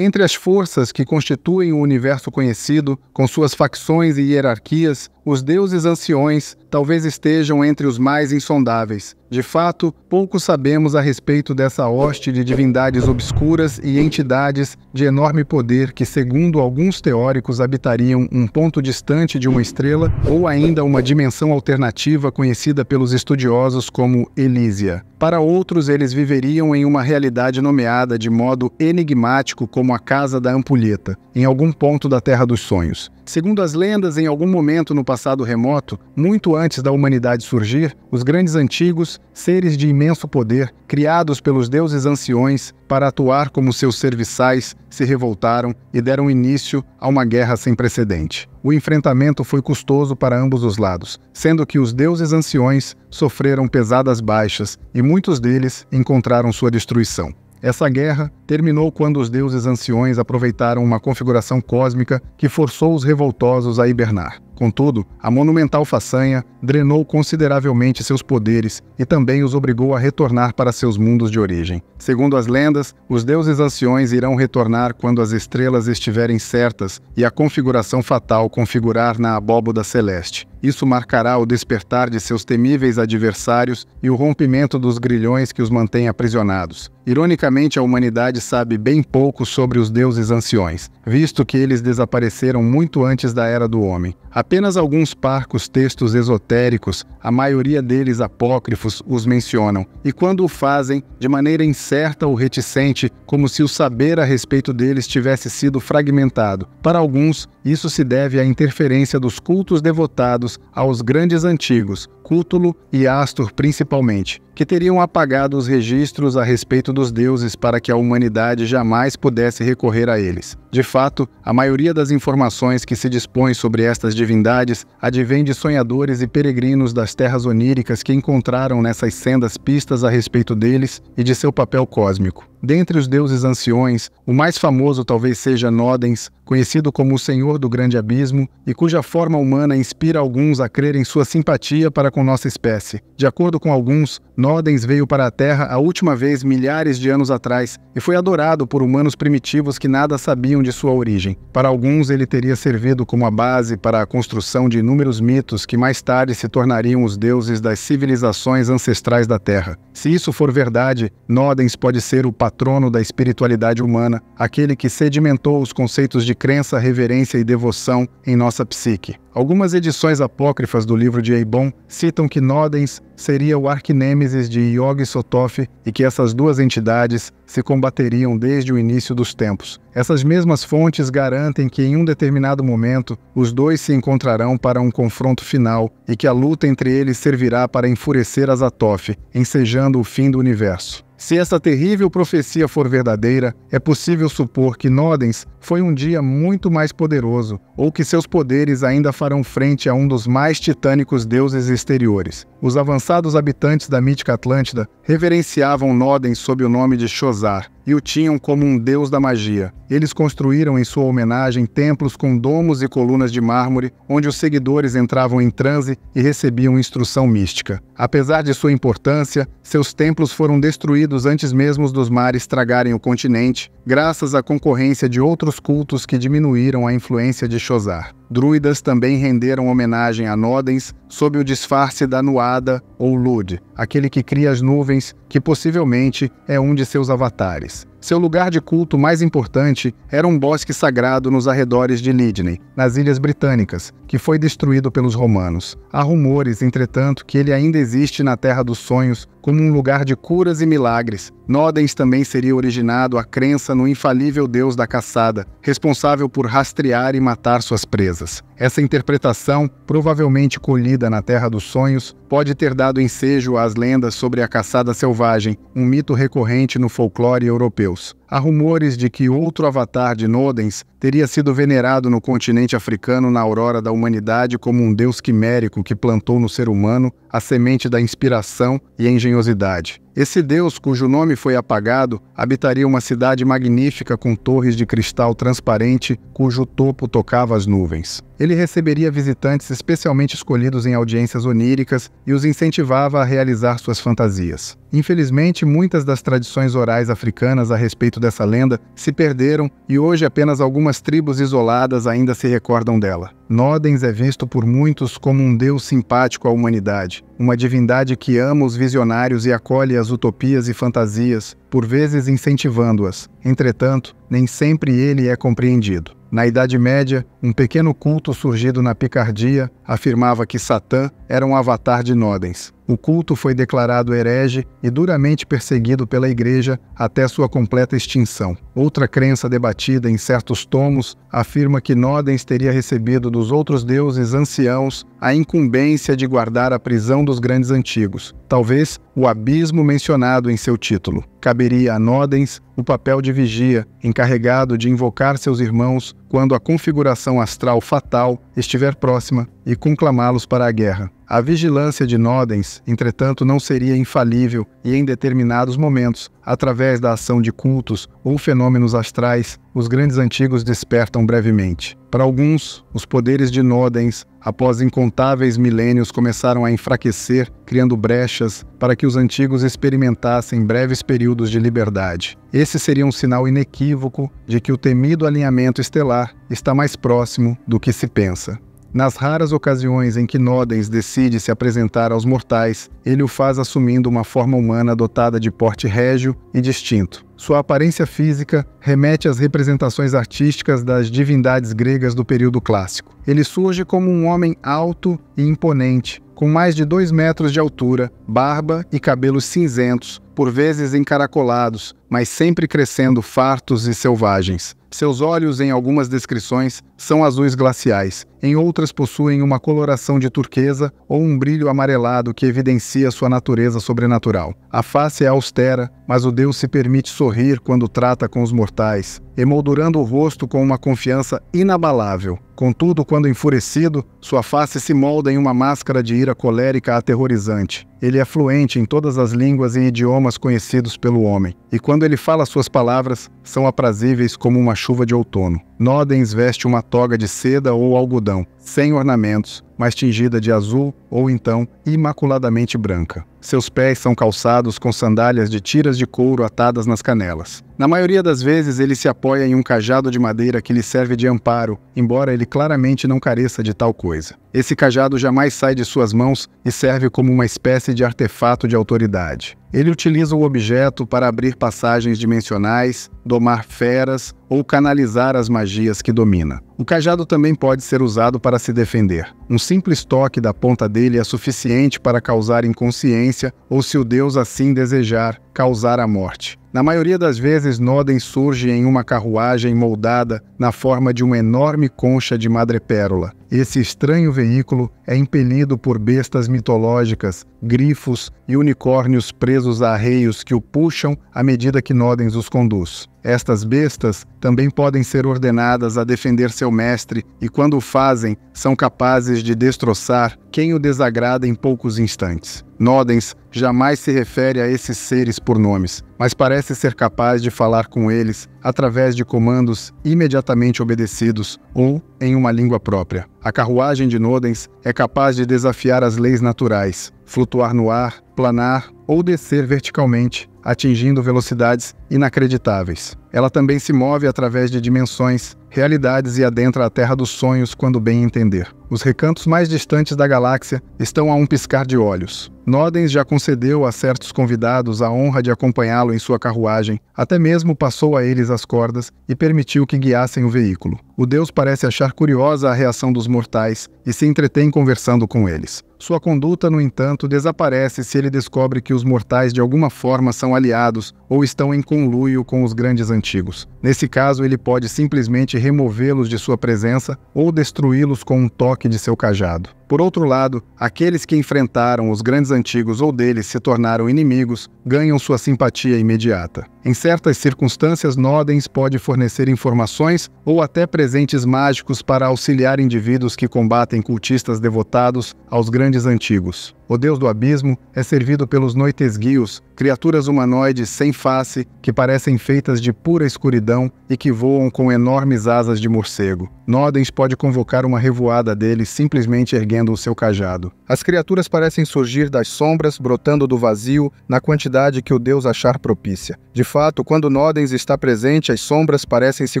Entre as forças que constituem o universo conhecido, com suas facções e hierarquias, os deuses anciões talvez estejam entre os mais insondáveis, de fato, pouco sabemos a respeito dessa hoste de divindades obscuras e entidades de enorme poder que, segundo alguns teóricos, habitariam um ponto distante de uma estrela ou ainda uma dimensão alternativa conhecida pelos estudiosos como Elísia. Para outros, eles viveriam em uma realidade nomeada de modo enigmático como a Casa da Ampulheta, em algum ponto da Terra dos Sonhos. Segundo as lendas, em algum momento no passado remoto, muito antes da humanidade surgir, os grandes antigos, seres de imenso poder, criados pelos deuses anciões para atuar como seus serviçais, se revoltaram e deram início a uma guerra sem precedente. O enfrentamento foi custoso para ambos os lados, sendo que os deuses anciões sofreram pesadas baixas e muitos deles encontraram sua destruição. Essa guerra terminou quando os deuses anciões aproveitaram uma configuração cósmica que forçou os revoltosos a hibernar. Contudo, a monumental façanha drenou consideravelmente seus poderes e também os obrigou a retornar para seus mundos de origem. Segundo as lendas, os deuses anciões irão retornar quando as estrelas estiverem certas e a configuração fatal configurar na abóboda celeste. Isso marcará o despertar de seus temíveis adversários e o rompimento dos grilhões que os mantêm aprisionados. Ironicamente, a humanidade sabe bem pouco sobre os deuses anciões, visto que eles desapareceram muito antes da Era do Homem. A Apenas alguns parcos textos esotéricos, a maioria deles apócrifos, os mencionam, e quando o fazem, de maneira incerta ou reticente, como se o saber a respeito deles tivesse sido fragmentado. Para alguns, isso se deve à interferência dos cultos devotados aos grandes antigos, Cútulo e Astor principalmente que teriam apagado os registros a respeito dos deuses para que a humanidade jamais pudesse recorrer a eles. De fato, a maioria das informações que se dispõe sobre estas divindades advém de sonhadores e peregrinos das terras oníricas que encontraram nessas sendas pistas a respeito deles e de seu papel cósmico. Dentre os deuses anciões, o mais famoso talvez seja Nodens, conhecido como o Senhor do Grande Abismo e cuja forma humana inspira alguns a crerem sua simpatia para com nossa espécie. De acordo com alguns, Nodens veio para a Terra a última vez milhares de anos atrás e foi adorado por humanos primitivos que nada sabiam de sua origem. Para alguns, ele teria servido como a base para a construção de inúmeros mitos que mais tarde se tornariam os deuses das civilizações ancestrais da Terra. Se isso for verdade, Nodens pode ser o patrono da espiritualidade humana, aquele que sedimentou os conceitos de crença, reverência e devoção em nossa psique. Algumas edições apócrifas do livro de Eibon citam que Nodens seria o arquinêmesis de Yogi Sotof e que essas duas entidades se combateriam desde o início dos tempos. Essas mesmas fontes garantem que em um determinado momento os dois se encontrarão para um confronto final e que a luta entre eles servirá para enfurecer Azatoth, ensejando o fim do universo. Se essa terrível profecia for verdadeira, é possível supor que Nodens foi um dia muito mais poderoso, ou que seus poderes ainda farão frente a um dos mais titânicos deuses exteriores. Os avançados habitantes da mítica Atlântida reverenciavam Nodens sob o nome de Shozar, e o tinham como um deus da magia. Eles construíram em sua homenagem templos com domos e colunas de mármore, onde os seguidores entravam em transe e recebiam instrução mística. Apesar de sua importância, seus templos foram destruídos antes mesmo dos mares tragarem o continente, graças à concorrência de outros cultos que diminuíram a influência de Chozar. Druidas também renderam homenagem a Nodens sob o disfarce da Nuada ou Lud, aquele que cria as nuvens, que possivelmente é um de seus avatares. Seu lugar de culto mais importante era um bosque sagrado nos arredores de Lydney, nas Ilhas Britânicas, que foi destruído pelos romanos. Há rumores, entretanto, que ele ainda existe na Terra dos Sonhos como um lugar de curas e milagres, Nodens também seria originado a crença no infalível deus da caçada, responsável por rastrear e matar suas presas. Essa interpretação, provavelmente colhida na Terra dos Sonhos, pode ter dado ensejo às lendas sobre a caçada selvagem, um mito recorrente no folclore europeus. Há rumores de que outro avatar de Nodens teria sido venerado no continente africano na aurora da humanidade como um deus quimérico que plantou no ser humano a semente da inspiração e engenhosidade. Esse deus, cujo nome foi apagado, habitaria uma cidade magnífica com torres de cristal transparente cujo topo tocava as nuvens. Ele receberia visitantes especialmente escolhidos em audiências oníricas e os incentivava a realizar suas fantasias. Infelizmente, muitas das tradições orais africanas a respeito dessa lenda se perderam e hoje apenas algumas tribos isoladas ainda se recordam dela. Nodens é visto por muitos como um deus simpático à humanidade, uma divindade que ama os visionários e acolhe as utopias e fantasias, por vezes incentivando-as. Entretanto, nem sempre ele é compreendido. Na Idade Média, um pequeno culto surgido na Picardia afirmava que Satã era um avatar de Nodens. O culto foi declarado herege e duramente perseguido pela Igreja até sua completa extinção. Outra crença debatida em certos tomos afirma que Nodens teria recebido do dos outros deuses anciãos a incumbência de guardar a prisão dos grandes antigos, talvez o abismo mencionado em seu título. Caberia a Nodens o papel de vigia, encarregado de invocar seus irmãos quando a configuração astral fatal estiver próxima e conclamá-los para a guerra. A vigilância de Nodens, entretanto, não seria infalível e, em determinados momentos, através da ação de cultos ou fenômenos astrais, os grandes antigos despertam brevemente. Para alguns, os poderes de Nodens após incontáveis milênios, começaram a enfraquecer, criando brechas para que os antigos experimentassem breves períodos de liberdade. Esse seria um sinal inequívoco de que o temido alinhamento estelar está mais próximo do que se pensa. Nas raras ocasiões em que Nodens decide se apresentar aos mortais, ele o faz assumindo uma forma humana dotada de porte régio e distinto. Sua aparência física remete às representações artísticas das divindades gregas do período clássico. Ele surge como um homem alto e imponente, com mais de dois metros de altura, barba e cabelos cinzentos, por vezes encaracolados, mas sempre crescendo fartos e selvagens. Seus olhos, em algumas descrições, são azuis glaciais, em outras possuem uma coloração de turquesa ou um brilho amarelado que evidencia sua natureza sobrenatural. A face é austera, mas o Deus se permite sorrir quando trata com os mortais, emoldurando o rosto com uma confiança inabalável. Contudo, quando enfurecido, sua face se molda em uma máscara de ira colérica aterrorizante. Ele é fluente em todas as línguas e idiomas conhecidos pelo homem, e quando quando ele fala suas palavras, são aprazíveis como uma chuva de outono. Nodens veste uma toga de seda ou algodão, sem ornamentos, mas tingida de azul ou então imaculadamente branca. Seus pés são calçados com sandálias de tiras de couro atadas nas canelas. Na maioria das vezes, ele se apoia em um cajado de madeira que lhe serve de amparo, embora ele claramente não careça de tal coisa. Esse cajado jamais sai de suas mãos e serve como uma espécie de artefato de autoridade. Ele utiliza o objeto para abrir passagens dimensionais, domar feras ou canalizar as magias que domina. O cajado também pode ser usado para se defender. Um simples toque da ponta dele é suficiente para causar inconsciência ou, se o deus assim desejar, causar a morte. Na maioria das vezes, Nodens surge em uma carruagem moldada na forma de uma enorme concha de madrepérola. Esse estranho veículo é impelido por bestas mitológicas, grifos e unicórnios presos a arreios que o puxam à medida que Nodens os conduz. Estas bestas também podem ser ordenadas a defender seu mestre e, quando o fazem, são capazes de destroçar quem o desagrada em poucos instantes. Nodens jamais se refere a esses seres por nomes, mas parece ser capaz de falar com eles através de comandos imediatamente obedecidos ou em uma língua própria. A carruagem de Nodens é capaz de desafiar as leis naturais, flutuar no ar, planar ou descer verticalmente, atingindo velocidades inacreditáveis. Ela também se move através de dimensões realidades e adentra a terra dos sonhos quando bem entender. Os recantos mais distantes da galáxia estão a um piscar de olhos. Nodens já concedeu a certos convidados a honra de acompanhá-lo em sua carruagem, até mesmo passou a eles as cordas e permitiu que guiassem o veículo o Deus parece achar curiosa a reação dos mortais e se entretém conversando com eles. Sua conduta, no entanto, desaparece se ele descobre que os mortais de alguma forma são aliados ou estão em conluio com os grandes antigos. Nesse caso, ele pode simplesmente removê-los de sua presença ou destruí-los com um toque de seu cajado. Por outro lado, aqueles que enfrentaram os grandes antigos ou deles se tornaram inimigos ganham sua simpatia imediata. Em certas circunstâncias, Nodens pode fornecer informações ou até presentes mágicos para auxiliar indivíduos que combatem cultistas devotados aos grandes antigos o deus do abismo, é servido pelos Noites Guios, criaturas humanoides sem face que parecem feitas de pura escuridão e que voam com enormes asas de morcego. Nodens pode convocar uma revoada deles simplesmente erguendo o seu cajado. As criaturas parecem surgir das sombras, brotando do vazio, na quantidade que o deus achar propícia. De fato, quando Nodens está presente, as sombras parecem se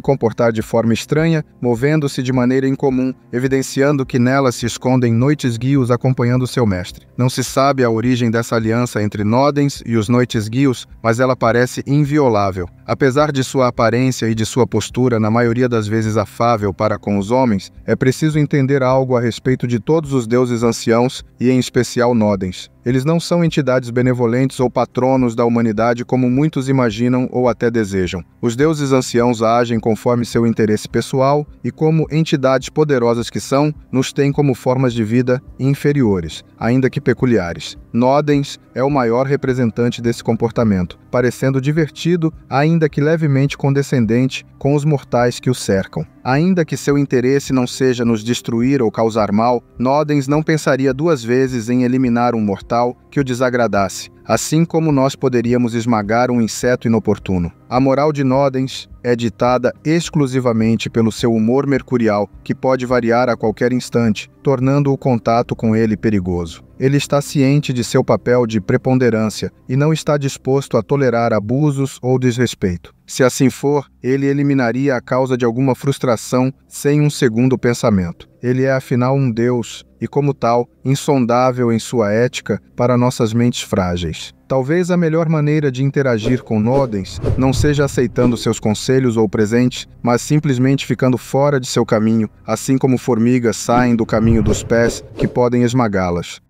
comportar de forma estranha, movendo-se de maneira incomum, evidenciando que nelas se escondem noites guios acompanhando seu mestre. Não se sabe a origem dessa aliança entre Nodens e os Noites Guios, mas ela parece inviolável. Apesar de sua aparência e de sua postura, na maioria das vezes afável para com os homens, é preciso entender algo a respeito de todos os deuses anciãos e, em especial, Nodens. Eles não são entidades benevolentes ou patronos da humanidade como muitos imaginam ou até desejam. Os deuses anciãos agem conforme seu interesse pessoal e, como entidades poderosas que são, nos têm como formas de vida inferiores, ainda que peculiares. Nodens é o maior representante desse comportamento, parecendo divertido, ainda ainda que levemente condescendente, com os mortais que o cercam. Ainda que seu interesse não seja nos destruir ou causar mal, Nodens não pensaria duas vezes em eliminar um mortal que o desagradasse, assim como nós poderíamos esmagar um inseto inoportuno. A moral de Nodens é ditada exclusivamente pelo seu humor mercurial, que pode variar a qualquer instante, tornando o contato com ele perigoso. Ele está ciente de seu papel de preponderância e não está disposto a tolerar abusos ou desrespeito. Se assim for, ele eliminaria a causa de alguma frustração sem um segundo pensamento. Ele é, afinal, um Deus e, como tal, insondável em sua ética para nossas mentes frágeis. Talvez a melhor maneira de interagir com Nodens não seja aceitando seus conselhos ou presentes, mas simplesmente ficando fora de seu caminho, assim como formigas saem do caminho dos pés que podem esmagá-las.